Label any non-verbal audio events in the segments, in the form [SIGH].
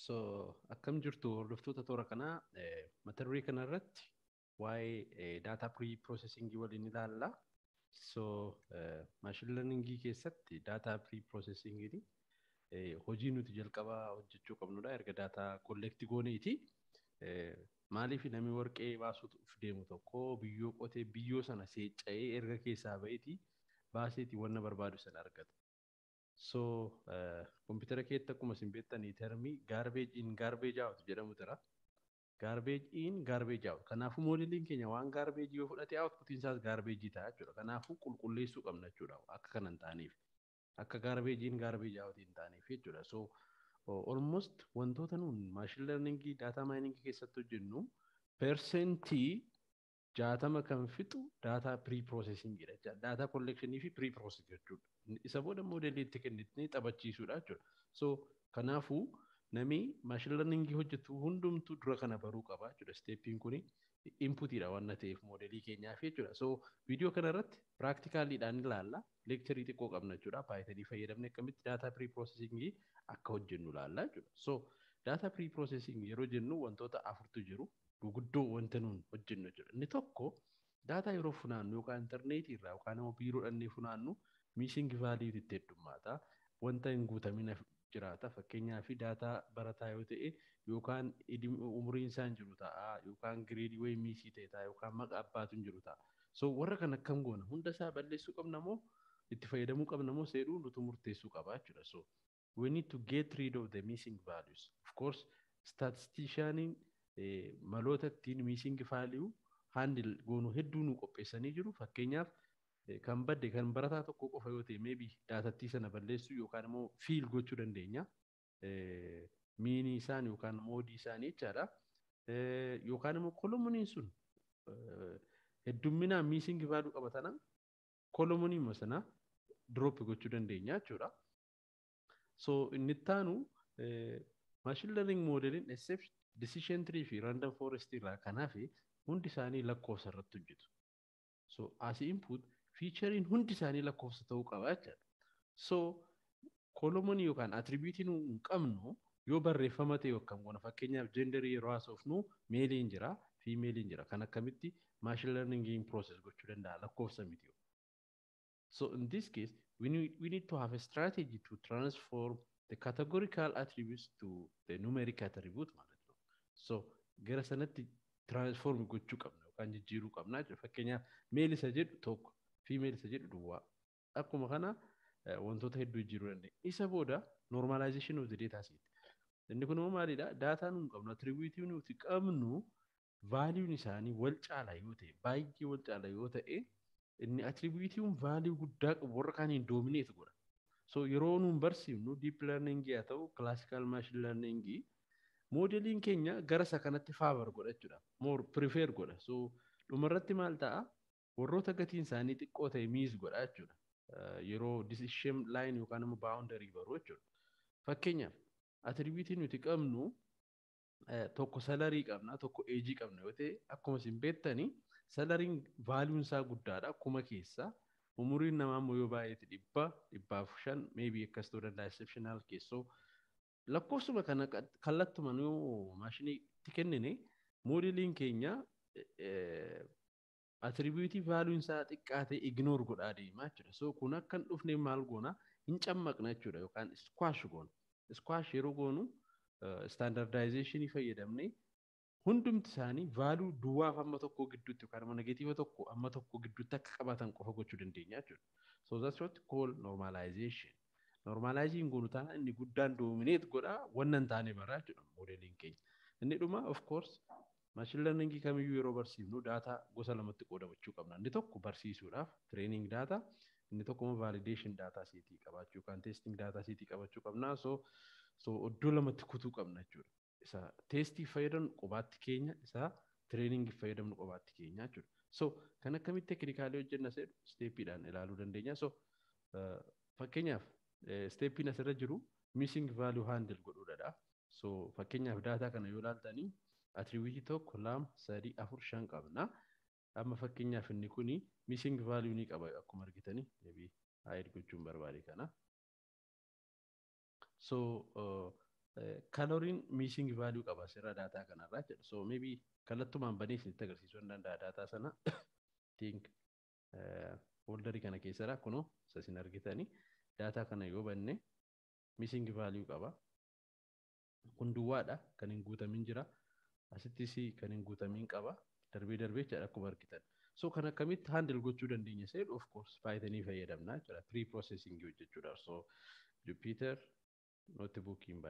So akkam jirtu hordoftoota toora kanaa mata kana eh, kanarratti waa'ee eh, daataa piriipiroosesingii waliin ilaalla soo eh, maashin laarningii keessatti daataa piriipiroosesingii hojii nuti jalqabaa hojjechuu qabnudha. Erga daataa kollekti gooneeti. Maaliif namni warqee baasuuf deemu tokko biyyoo qotee biyyoo sana seecca'ee erga keessaa ba'eeti baaseeti wanna barbaadu sana argata. So, kompiitara eh, keetti akkuma isin beektanii termii gaarbeej in gaarbeej out jedhamutu jira. Ah. Gaarbeej in out. keenya waan yoo ta'a jechuudha. Kanaafuu qulqulleessuu qabna jechuudha akka kanan ta'aniif. Akka gaarbeejiin gaarbeej hin ta'aniif jechuudha. So, oh, almost wantoota nuun maashin daataa keessatti hojjennu persentii jaatama kan fixu daataa piriiprooseesingidha. Daataa fi jechuudha. isa booda moodeeliitti kennitnee taphachiisuudha jechuudha. So kanaafuu namni hojjetu hundumtuu dura kana baruu qaba jechuudha. Steeppiin kuni moodeelii keenyaaf ilaalla. xiqqoo qabna Paayitanii akkamitti daataa akka hojjennu ilaalla jechuudha. So daataa piriiproosesingii yeroo jennu wantoota afurtu jiru. Guguddoo wanta nuun hojjennu Inni tokko daataa yeroo funaannu yookaan funaannu Miishiin Gifaalii itti heddummaata. Wanta hin jiraata. Fakkeenyaaf daataa barataa yoo ta'e yookaan isaa hin jiru ta'a yookaan gireedii wayii miisii ta'e ta'a yookaan maqaa abbaatu hin jiru ta'a. warra kan akkam goona hunda isaa balleessuu qabna itti fayyadamuu qabna moo seeruu murteessuu qaba jechuudha. of eh, maloota ittiin hedduu qopheessanii jiru. Fakkeenyaaf Eh, kan badde kan barataa tokko qofa yoo ta'e meebi daatattii sana balleessuu yookaan immoo fiil gochuu dandeenya. Eh, Miinii isaan yookaan moodii isaanii jechaadha. Eh, yookaan immoo kolomoniin sun heddumminaan miisingi baaduu qaba tana kolomoniin sana dirooppi gochuu dandeenya jechuudha. So inni ittaanu maashin laniing moodeliin except decision tree fi random forest irraa kanaaf hundi isaanii lakkoofsa irratti hojjetu. So as input fiichariin hundi isaanii lakkoofsa ta'uu qaba jechuudha. So kolomon yookaan atribiitiin hin qabnu yoo barreeffama ta'e yookaan goona fakkeenyaaf jenderii yeroo haasofnu meeliin jira fiimeeliin jira kan akkamitti maashin learningiin process gochuu danda'a lakkoofsa miti. So in this case we need, to have a strategy to transform the categorical attributes to the numeric attribute ማለት gara sanatti transform gochuu qabna yookaan jijjiiruu qabna jechuudha. Fakkeenyaaf meelisa jedhu tokko fiimeelsa jedhu duwwaa. Akkuma kana eh, wantoota hedduu jiru danda'e. Isa booda normalization of the data Inni kun immoo maalidha? Daataa nuyi qabnu, attribuutii nuti qabnu vaaliin isaanii wal yoo ta'e, baay'ee wal yoo ta'e, inni eh, attribuutiiwwan vaalii guddaa qabu warra kaaniin doomineet godha. So yeroo nuun barsiifnu diip haa ta'u, kilaasikaal maashin moodeliin keenya gara kanatti Moor godha. dhumarratti warroota gatiin isaanii xiqqoo ta'e miis godha jechuudha. Yeroo decision line yookaan immoo boundary baru jechuudha. Fakkeenyaaf attribuutiin nuti qabnu tokko salarii qabna eejii qabna yoo ta'e isin beektanii salariin isaa guddaadha namaa yoo baay'eeti dhibba dhibbaaf shan meebii akkas ta'uu danda'a keessoo lakkoofsuma kana kallattumaan yoo maashinii kennine moodeliin keenya attribuutii vaaluun isaa xiqqaa ta'e ignoor godhaa deemaa jechuudha. kun akkan hin maal goona hin cammaqna jechuudha yookaan iskwash goona. Iskwash yeroo goonu istaandardaayizeeshinii uh, fayyadamne hundumti isaanii vaaluu duwwaaf amma tokko gidduutti yookaan amma negatiiva amma tokko gidduutti akka qabatan qofa gochuu dandeenya jechuudha. So that's what call normalization. Normalizing goonu taanaan inni guddaan doomineet godhaa wanna hin taane baraa jechuudha moodeliin keenya. Inni dhuma of course Maashin laarniingii kamiyyuu yeroo barsiifnu daataa gosa lamatti qoodamachuu qabna. Inni tokko barsiisuudhaaf tireening daataa, inni tokkommoo vaalideeshin daataa seetii qabaachuu yookaan teesting daataa seetii qabaachuu qabna. So iddoo lamatti kutuu qabna jechuudha. Isa fayyadamnu qobaatti keenya, isa tireeningii fayyadamnu qobaatti keenya jechuudha. kan akkamitti tekinikaalii hojjenna jedhu isteeppiidhaan ilaaluu dandeenya. So uh, fakkeenyaaf isteeppiin e, asirra jiru missing value So fakkeenyaaf daataa kana yoo ilaaltanii Atiiwwiitii tokko, lama, sadii, afur, shan qabna. Amma fakkeenyaaf inni kun missing value ni qaba akkuma argitanii. Maybe hide uh, eh, missing value qaba daataa kallattumaan banee isinitti agarsiisuu danda'a daataa sana. [COUGHS] Think eh, foldarii kana keessadha. daataa kana yoo banne missing value qaba. Hunduwaadha kan hin guutamin jira. asittis kan hin guutamiin qaba. Darbee darbee jedha akkuma argitan. So kan akkamitti handle gochuu dandeenya seedu of course Pythonii fayyadamna jechuudha. Pre processing jechuudha. So Jupiter nootibookiin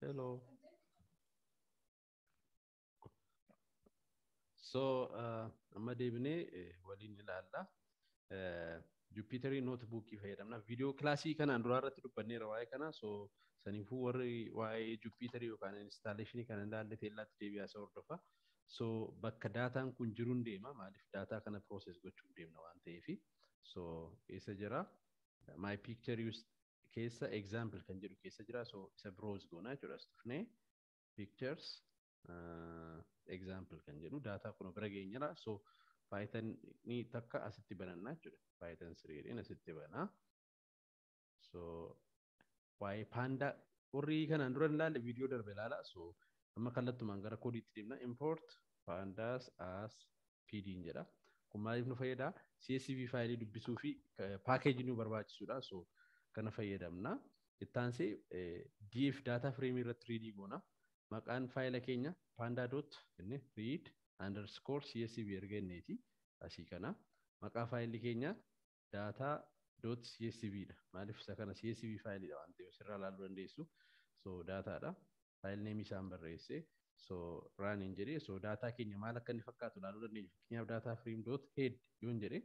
Hello. So uh, amma deebinee eh, waliin ilaalla. Eh, Jupiterii nootbuukii fayyadamna. Viidiyoo kilaasii kanaan duraa irratti dubbanneera waa'ee kanaa. So saniifuu warri waa'ee Jupiterii yookaan instaleeshinii kana ilaalle teellaatti deebi'aa isa hordofa. So bakka daataan kun jiruun deema. Maaliif daataa kana pirooses gochuun deemna waan ta'eef. So eessa jira? My picture used keessa example kan jedhu keessa jira. isa biroos goona jechuudha. As tufnee pictures ah, example kan jedhu daataa kun bira geenyara. So Pythonii takka asitti bananna jechuudha. Python 3 asitti banaa. So waa'ee paandaa qorrii kanaan dura ilaalle viidiyoo darbe ilaala. So amma kallattumaan gara koodiitti deemna. Import pandas as pd jedha. Kun maaliif nu fayyada? CSV faayilii dubbisuu fi paakeejii nu barbaachisuudha. So kana fayyadamna. Ittaansee DF daataa fireemii irratti riidii goona. Maqaan faayila keenya paandaa dot read underscore csv erga asii kana maqaa faayilli keenya daataa dot csv dha maaliif kana csv faayilii dha waan ta'eef so daataa dha isaan barreesse so jedhee so daataa keenya maal akka inni fakkaatu ilaaluu dandeenya fakkeenyaaf daataa dot doot yoo yoon jedhee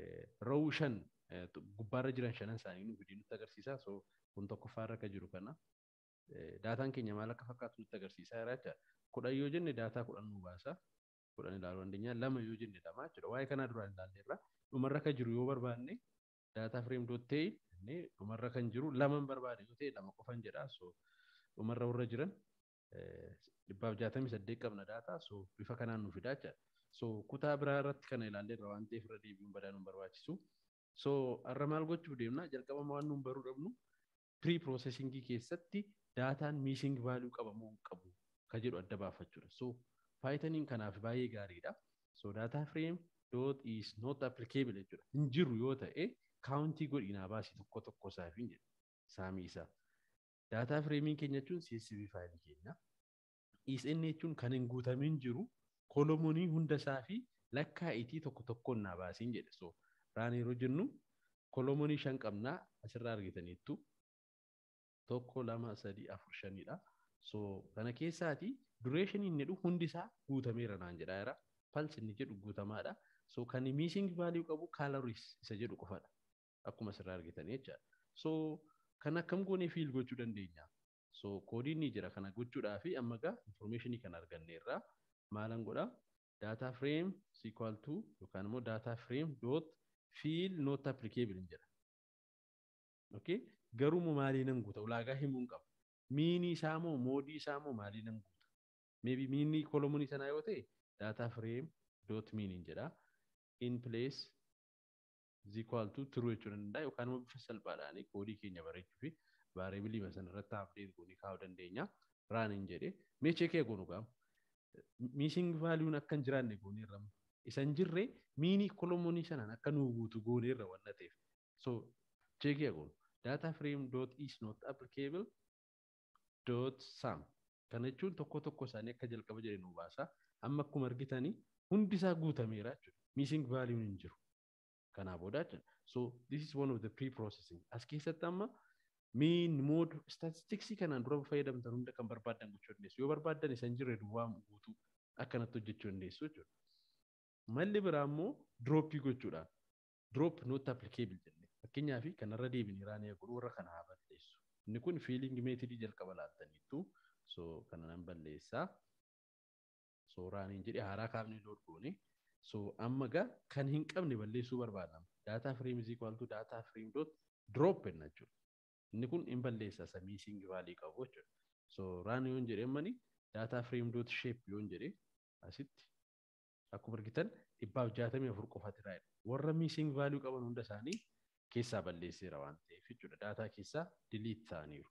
eh, rowu shan eh, gubbaarra jiran shanan isaanii fidii nutti agarsiisa so kun tokkoffaarra jiru kana eh, daataan keenya maal akka nutti kudhan yoo jenne daataa kudhan nu godhan ilaalu dandeenyaa lama yoo jenne lama jechuudha waa'ee kanaa duraan dhumarra kan jiru yoo barbaanne daataa fireem doottee dhumarra kan jiru laman barbaade yoo ta'e lama qofan jedha so dhumarra warra jiran eh, dhibbaaf jaatamii saddeet qabna daataa so bifa kanaan nu fidaa jechuudha so kutaa biraa irratti kana ilaalleerra waan ta'eef irra deebiin badaan nu barbaachisu so har'a maal gochuu deemna jalqaba waan nu baruu dhabnu pirii piroosesingii keessatti daataan miishingi vaaluu qabamoo hin qabu ka jedhu adda baafachuudha so faayitaniin kanaaf baay'ee gaariidha. So data frame dot is not applicable jechuudha. jiru yoo ta'e kaawuntii godhinaa baasii tokko tokko isaaf hin jedhu saamii isaa. Data fireemiin keenya jechuun CSV faayilii keenya. ISN jechuun kan hin guutamin jiru kolomonii hunda isaa fi lakkaa'itii tokko tokkoon naa baasiin jedhe. So raan yeroo jennu kolomonii shan qabnaa asirraa argitaniittu tokko lama sadii afur shanidha. so kana keessaati duree shaniin jedhu hundisaa isaa guutameera naan jedhaa jira inni jedhu guutamaadha so kan miising vaaluu qabu kaaloris isa jedhu qofadha akkuma sirraa argitanii jechaadha so kan akkam goonee fiil gochuu dandeenya so koodiin jira kana gochuudhaa amma gaa infoormeeshinii kan arganneerra daataa fireem yookaan daataa fireem fiil applicable hin Garuu maalii nan guuta ulaagaa himuu hin qabu. miini isaa moo moodii isaa moo maalii nan May be miini kolomoonii sanaa yoo ta'e daataa fireem doot miiniin jedha. In place zikwaaltuu turuu jechuu danda'a yookaan immoo bifa salphaadhaan koodii keenya bareechuu fi baareebilii sana irratti abdeet goonii kaa'uu dandeenya. Raaniin jedhee mee cheekee goonu gaafa. Miishingi vaaliyuun akka hin jiraanne goonee irra isa hin jirre miini kolomoonii sanaan akka nuu guutu goonee irra waan So cheekee goonu daataa fireem doot is not applicable. dot saam. Kana jechuun tokko tokko isaanii akka jalqaba jedhee nu baasa. Amma akkuma argitanii hundi guutameera jechuudha. Missing valuun hin jiru. Kanaa booda jechuudha. So this is one of the pre-processing. As keessatti amma miin mood statistiksii kanaan dura fayyadamtan hunda kan barbaaddan gochuu dandeessu. Yoo barbaaddan isan jirre duwwaa guutuu akkanatti hojjechuu dandeessu jechuudha. Malli biraa immoo dirooppii gochuudhaan. Drop not applicable jenne fakkeenyaaf kanarra deebinii raanee godhu warra kanaa haban. Inni kun fiilingi meetirii jalqaba laattaniittu. So kana nan balleessaa. Suuraan hin jedhe haaraa kaafnee dorgoone. So amma gaa kan hin qabne balleessuu barbaadama. Daataa firii muuziqaa waaltu daataa firii doot drop jenna jechuudha. Inni kun hin balleessa samii siingi vaalii qabu jechuudha. So raan yoon jedhe mani daataa firii doot sheep yoon jedhe asitti akkuma argitan dhibbaaf jaatamii afur qofaati raayidha. Warra miisiingi vaalii qaban hunda isaanii keessaa balleesseera waan ta'eef jechuudha. Daataa keessaa diliit ta'aniiru.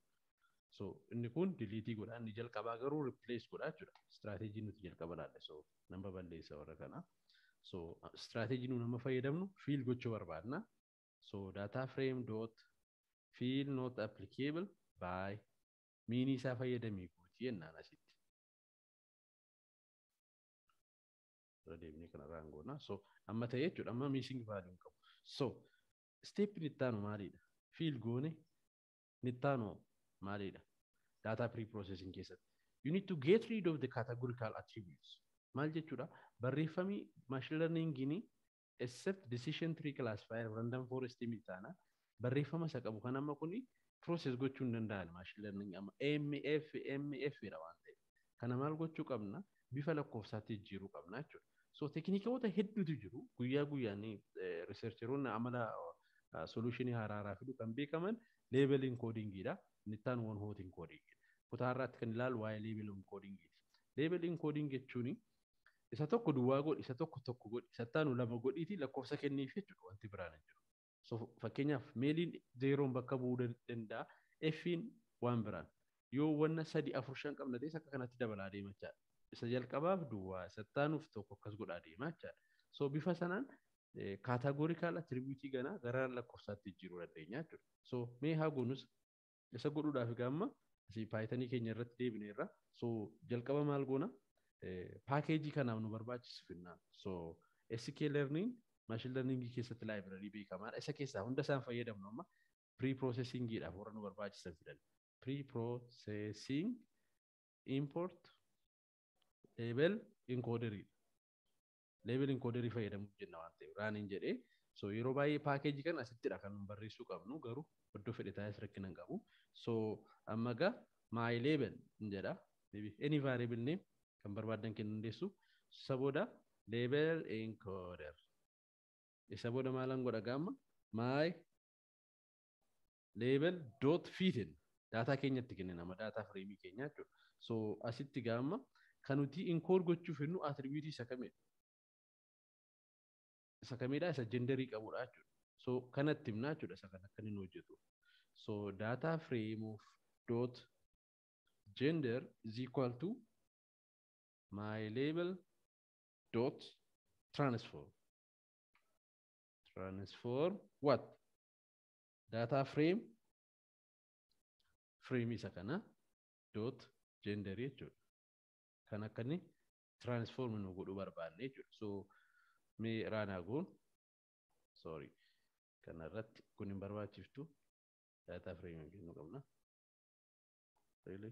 So inni kun diliitii godhaa inni jalqabaa garuu riipilees godhaa jechuudha. Istiraateejii nuti jalqaba laalle so nama balleessa warra kanaa. So istiraateejii nu nama fayyadamnu fiil gochuu barbaadna. So daataa fireem doot fiil noot appilikeebil baay miinii isaa fayyadamee guutii jennaan asitti. Irra deemnee kanarraan goona. So amma ta'e Isteeppin ittaanu maalidha? Fiil goone nittaanu maalidha? Data pre-processing keessatti. You need to get rid of the categorical attributes. Maal jechuudha? Barreeffami machine learningini except decision tree classifier random forest mitaana barreeffama isa qabu kan amma kuni process gochuu hin danda'an machine learning amma MF MF jedha waan ta'eef. Kana maal gochuu qabna? Bifa lakkoofsaatti jijjiiruu qabna jechuudha. So tekniikoota hedduutu jiru guyyaa guyyaan eh, riseercheroonni amala sooluushinii haraaraa fidu kan beekaman leebeliin koodingiidha. Nittaan won hootiin koodingi. Kutaa irraatti kan ilaalu waa'ee leebeliin koodingiiti. Leebeliin kooding jechuun isa tokko duwwaa godhi, isa tokko tokko isa lama godhiitii lakkoofsa kenniif jechuudha wanti biraan jiru. fakkeenyaaf meeliin zeeroon bakka bu'uu danda'a. Effiin waan biraan. Yoo wanna sadi afur shan qabna ta'es akka kanatti dabalaa deema jechaadha. Isa jalqabaaf duwwaa, isa ittaanuuf tokko akkas godhaa deema jechaadha. sanaan kaatagorikaal attribuutii ganaa gara lakkoofsaatti jiru dandeenyaa jechuudha. So mee haa goonus isa godhuudhaaf egaa amma paayitanii keenya irratti deebineerra. So jalqaba maal goona? Paakeejii kanaaf nu barbaachisa finnaan. So SK Learning maashin learningii keessatti laayibirarii beekamaadha. Isa keessaa hunda isaan fayyadamnu amma pre processingidhaaf warra nu barbaachisan Pre processing import label encoderidha. leebeliin kooderii fayyadamuu jenna waan ta'eef so yeroo paakeejii kan asittidha kan barreessuu qabnu garuu iddoo qabu so amma my label any kan barbaadan label encoder isa e booda maalan godha gaama my label dot fiitin dataa keenyatti kenne nama daataa firiimii keenya jechuudha so asitti gaama kan nuti inkood gochuuf hinnu atribiutii isa isa kamiidhaa isa jenderii qabudha jechuudha. So jechuudha isa kan akka inni hojjetu. So data frame of dot is equal to my label dot transform. Transform what? Data frame frame isa kana dot gender jechuudha. Kan akka inni transform nu godhu barbaanne jechuudha. Mee Raanaa Guun, sorry, kanarratti kun hin barbaachiftu. Daataa firiimii kennu qabna. Really?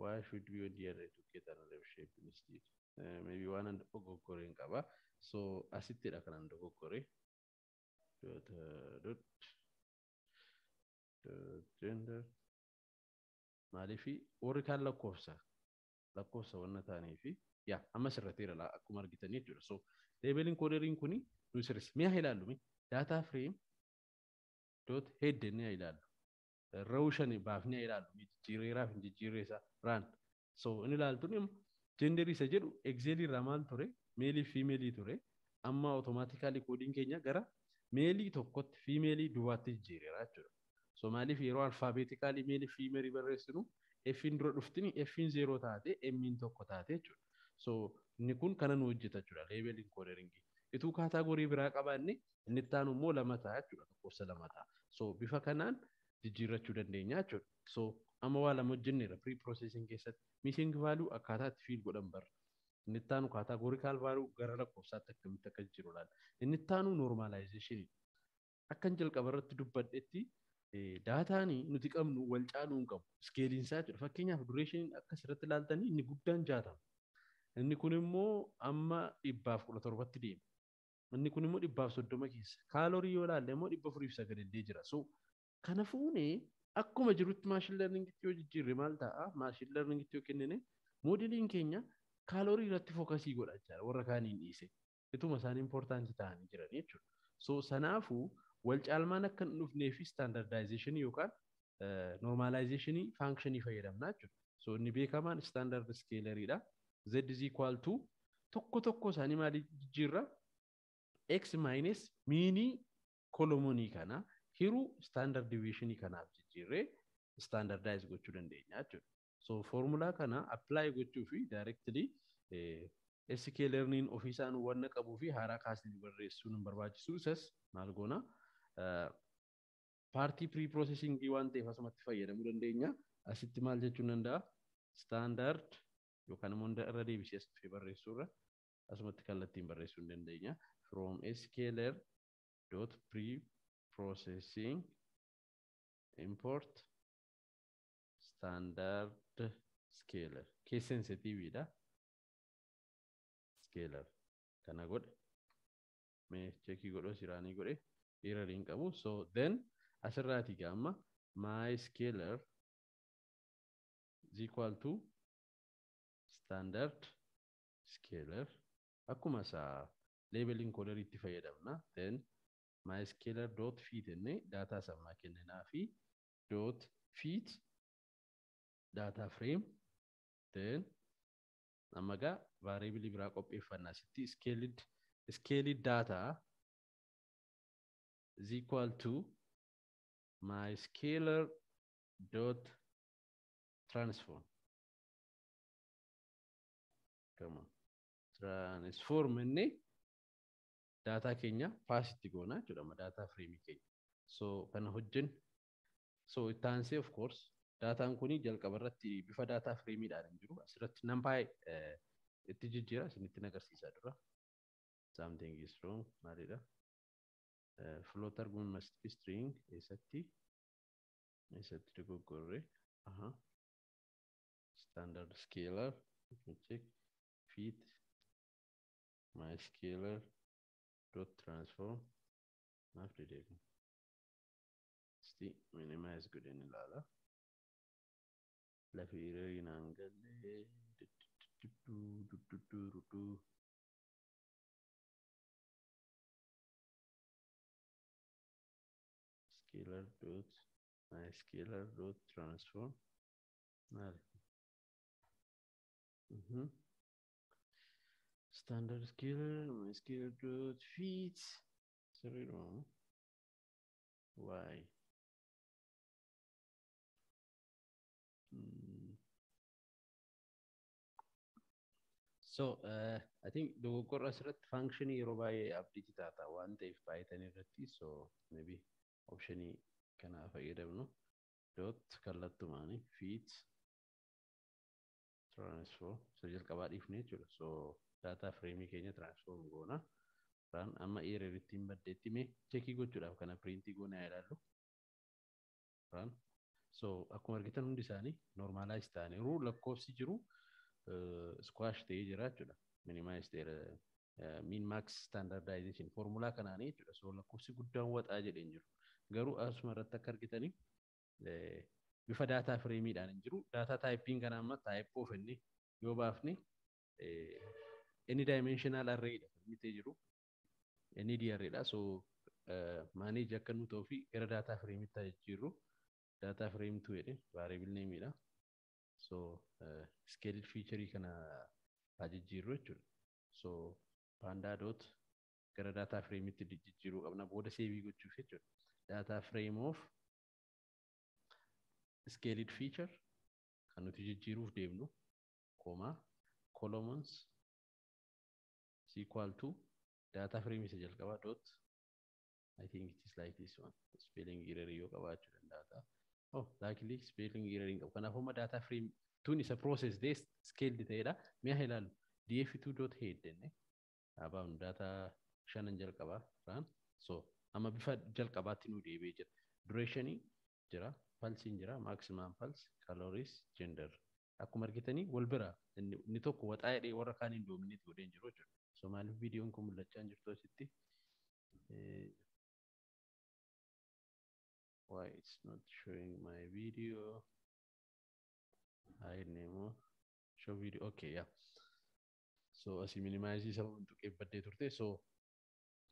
Why waan an dogoggoreen qaba. So asittidha kan an dogoggore. Gender. fi warri kaan lakkoofsa. Lakkoofsa wanna taanii fi yaa ammas irratti akkuma argitanii jechuudha. So leebeliin kooderiin kun nu sirris mi'a ilaallu daataa fireem doot heddeen ni ilaallu. Rawu shanii baafnee ilaallu jijjiireeraaf hin raan. So inni ilaaltuun jenderii isa jedhu egzeelii irraa maal ture meelii fi meelii ture amma ootomaatikaalii koodiin keenya gara meelii tokkotti fi meelii duwwaatti jijjiireera jechuudha. So maaliif yeroo alfaabeetikaalii meelii fi meelii barreessinu effiin dura dhuftini effiin zeeroo taate emmiin tokko taatee jechuudha. So inni kun kana nu hojjeta jechuudha leebeliin Ituu kaataagorii biraa qabaanne inni itti immoo lama ta'a jechuudha lakkoofsa lama ta'a. So bifa kanaan jijjiirrachuu dandeenya jechuudha. So amma waa lama hojjenneera pre processing keessatti missing value akkaataa itti fiil godhan barra. Inni itti aanu kaataagorikaal value gara akkamitti akka ilaalla. Inni itti aanu irratti dubbadhetti daataanii nuti qabnu wal caaluu qabu iskeeliin jechuudha. Fakkeenyaaf irratti ilaaltanii inni guddaan jaatama. Inni kun immoo amma dhibbaaf kudha torbatti deema. Inni kun immoo dhibbaaf soddoma keessa. Kaalorii yoo ilaalle immoo dhibba furii fi sagalillee jira. So kana fuunee akkuma jirutti maashin lerningittii yoo jijjiirre maal ta'a? Maashin lerningittii yoo kennine moodeliin keenya kaalorii irratti fokasii godha jechaadha warra kaaniin dhiise. Ituma isaan impoortaantii ta'anii jiran jechuudha. So sanaafuu wal caalmaan akka hin dhufnee fi standardaayizeeshinii yookaan eh, noormaalayizeeshinii faankshanii fayyadamna jechuudha. So inni beekamaan standard skeelariidha. z is equal to tokko tokko isaanii maali jijjiirra x minus miinii kolomonii kanaa hiruu standard deviationii kanaaf jijjiirree standardize gochuu dandeenya jechuudha. So formulaa kanaa apply gochuu fi directly eh, SK learning ofiisaan wanna qabuu fi haaraa kaasnee barreessuun barbaachisu isas maal goona eh, paartii pre-processingii waan ta'eef asumatti fayyadamuu dandeenya. Asitti maal jechuun danda'a? Standard yookaan immoo irra deebisee as dhufee barreessuurra asumatti kallattiin barreessuu hin dandeenya. From scaler dot pre-processing import standard scaler kee sensitiviidha. kana godhe mee cheekii godhus godhe error hin qabu. So then asirraati gaama my scaler is equal standard scalar akkuma isaa labeling coderiitti fayyadamna then myscalar dot fit jennee daataa sammaa kenninaa fi dot fit data frame then amma gaa variable biraa qopheeffannaa sitti scaled scaled data is equal to my scalar dot transform argama. Tiraanisfoorminni daataa keenya paasitti goona jedhama daataa firiimii keenya. So kana hojjennu. So it can of course daataan kun jalqaba irratti bifa daataa firiimiidhaan hin jiru. Asirratti nan baay'ee itti jijjiira isinitti agarsiisaa dura. Something is wrong maalidha? Float argument string eessatti eessatti dogoggorre. Standard scalar. feed my scalar dot transform after naaptideeku sti minimize godeni ilaala lafi hiriyinaan galle dudududududu scalar dot my scalar dot transform naal mhm Standard skill, my skill growth feats. Sorry, wrong. Why? Hmm. So, uh, I think the dogoggorra asirratti functionii yeroo baay'ee update taata one ta'eef python irratti so maybe can have a kanaa fayyadamnu dot money, feeds tiraansfoor isa jalqabaa dhiifnee jechuudha. So daataa firiimii keenya tiraansfoor goona. Raan amma eereeritti hin baddeetti mee gochuudhaaf kana piriintii goonee haa ilaallu. Raan so akkuma argitan hundi isaanii noormaalaayis ta'aniiru lakkoofsi jiru squash ta'ee jira jechuudha. Minimaayiz ta'ee miin maaks standardization foormulaa kanaanii jechuudha. So lakkoofsi guddaan waxaa jedheen jiru. Garuu asuma irratti akka argitanii bifa daataa fireemiidhaan hin jiru. Daataa taayippiin kanaa amma taayippoof inni yoo baafni eh, inni daayimeenshinaal arreedha firmitee So eh, maaneej akka nu ta'uu gara daataa fireemittaa jijjiirru daataa fireemtuu jedhe vaariyabil So iskeelid eh, fiicharii kana haa jijjiirru jechuudha. So paandaa doot gara daataa fireemitti jijjiiruu qabna booda seebii gochuuf jechuudha. Daataa fireem scaled feature kan nuti jijjiiruuf deemnu koomaa columns equal to data frame isa jalqaba dot I think it is like this one spelling error yoo qabaachuu danda'a. Oh, luckily spelling error hin qabu. Kanaaf amma data frame tun isa proses dee scaled ta'edha. Mi'a ilaalu df2 dot head jennee data shanan jalqabaa raan so amma bifa jalqabaatti nu deebi'ee jira. jira. palsiin jira maaksimaam palsi kalooriis jeendarri. Akkuma argitanii wal bira inni tokko waxaa'ee warra kaan hin doomneeti godheen jiru jechuudha. Somaaliif viidiyoon kun mul'achaa jirtu asitti. Why is not showing my video? Hide name. Show video. Okay, yeah. So asii minimizii sababni tuqeeffadhee turte. So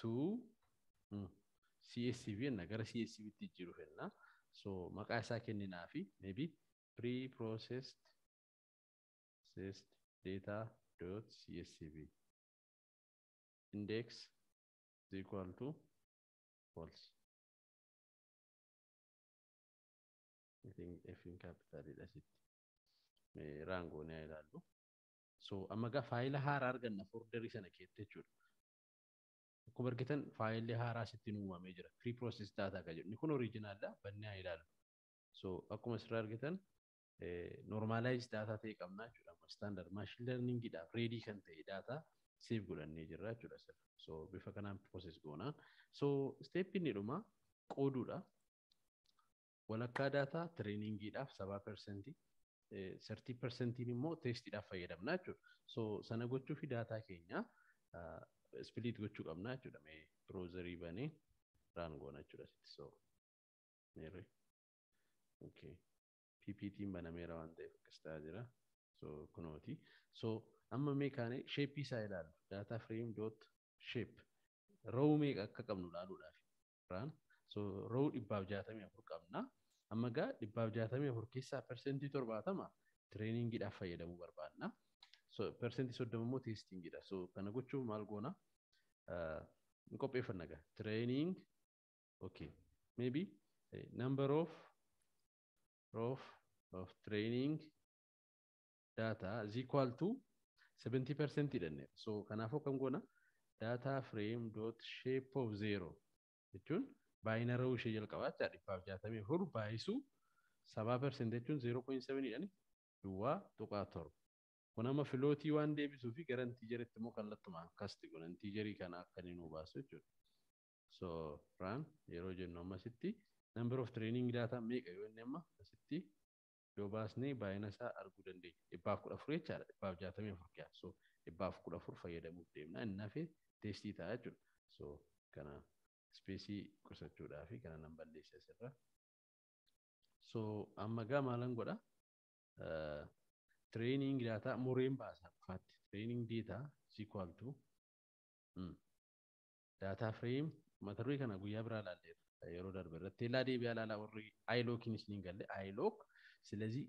to CSCV jenna gara CSCVtti jiru jenna. So maqaa ah, isaa kenninaa fi maybe pre-processed data dot CSCV index is equal to false. I think F capital that's it. Rango ne ilaallu. amma gaa faayila haaraa arganna foordarii sana keessa jechuudha. akkuma argitan faayilli haaraa sittiin uumamee jira. Free process daataa kan jedhu kun oriijinaallaa bannee haa ilaalu. So akkuma asirraa argitan normalize data ta'e qabnaa jechuudha. Standard machine learningidhaaf ready kan ta'e data save godhannee jirra jechuudha sirra. So bifa kanaan process goona. So step inni dhuma qooduudha. Walakkaa data trainingiidhaaf sabaa persentii. Sartii persentiin immoo teestiidhaaf fayyadamna jechuudha. So sana gochuufi daataa keenya ispiliit gochuu qabnaa jechuudha mee banee raan goona jechuudha sitti soo meerri ppt banameera waan ta'eef akkas ta'aa jira amma isaa daataa fireem sheep meeqa akka qabnu ilaaluudhaaf raan dhibbaaf afur qabna amma gaa dhibbaaf afur keessaa persentii torbaatama tireeningiidhaaf fayyadamuu barbaadna so soddoma immoo kana gochuuf maal goonaa qopheeffanna uh, gaa training okay maybe eh, number of of of training data is equal to so kanaafuu kan goona data frame dot shape of zero jechuun baayinaroo ishee jalqabaa jechaa dhibbaaf jaatamii furu baayisuu sabaa persenteechuun zeero pooyin sevenii dhani duwwaa tuqaa torba Kun amma filootii waan deebisuu fi gara intiijereetti immoo kallattumaan kasti kun intiijerii kana akkan hin hubaasu jechuudha. raan yeroo jennu ammasitti number of training data meeqa yoo inni amma asitti yoo baasnee baay'ina isaa arguu dandeenya. Dhibbaaf kudha afur jechaadha. Dhibbaaf jaatamii afur kiyyaa. So dhibbaaf kudha afur fayyadamuuf deemna. Inni hafe teestii ta'a jechuudha. So kana ispeesii qusachuudhaa fi kana nan balleessa asirra. So amma gaa maalan godha? Training data mureen baasa faatti. Training data equal to data frame mata duree kana guyyaa biraa ilaalleerra yeroo darbe irratti teellaa deebi'aa ilaalaa warri aayilookinis ni galle aayilook ስለዚህ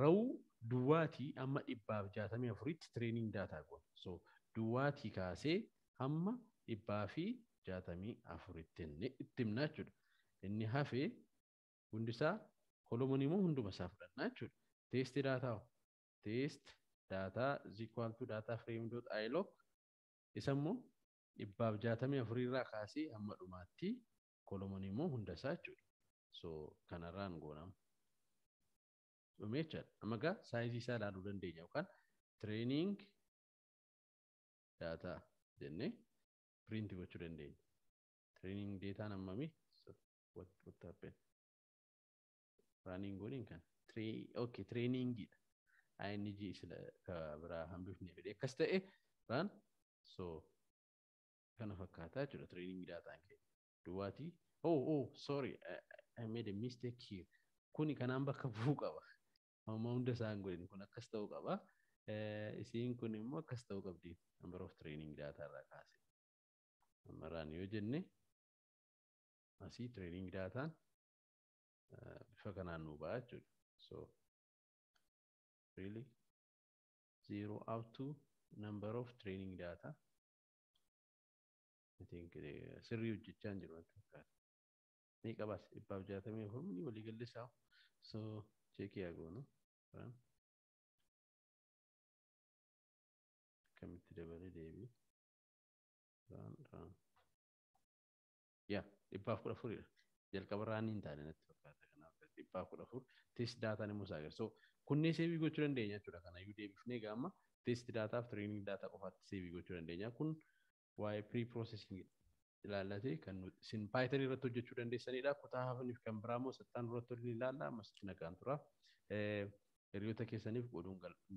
ረው duwwaati amma dhibbaaf jaatamii afuritti tireening daataa goon so duwwaati kaasee hamma dhibbaa fi jaatamii afuritti itti himna jechuudha inni hafe hundisaa kolomoniimoo hunduma isaa fudhanna jechuudha teesti daataa test daataa is daataa frame dot ilog isa immoo dhibbaaf jaatamii afurii irraa kaasee hamma dhumaatti kolomoon immoo hunda jechuudha. So kanarraan goonama. Dhumee jechaadha. Amma gaa saayizii isaa ilaaluu dandeenya yookaan training daataa jennee piriinti gochuu dandeenya. deetaan kan. ING isa biraa bifnee fedhe akkas ta'e biraan so kana fakkaataa jechuudha tireeniingii daataan kee duwwaatii oh oh sorry I made a mistake here kuni kanaan bakka bu'uu qaba amma hunda isaan godhin kun akkas ta'uu qaba eh, isiin kun immoo akkas ta'uu qabdi number of training daataa irraa kaasee ammarraan yoo jenne asii training daataan eh, bifa kanaan nuu ba'a jechuudha so really 0 up to number of training data. I think sirrii hojjechaan jiru wanta fakkaata. Ni qabaas dhibbaaf jaatamii afur ni waliigalli isaa. So cheekii haa goonu. deebii. Yaa dhibbaaf kudha afuridha. Jalqaba raanii hin taane natti fakkaata. dhibba kudha afur teessii daataa ni musaagir. So kunneen seebii gochuu dandeenya jechuudha. Kanayyuu deebifnee gaama teessii daataa fi tiriiniing daataa qofaatti seebii gochuu dandeenya. Kun waa'ee pre ilaallatee kan isin paayitan irratti hojjechuu dandeessanidha. Kutaa hafaniif kan biraa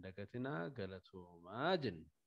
nagaan eh, galatoomaa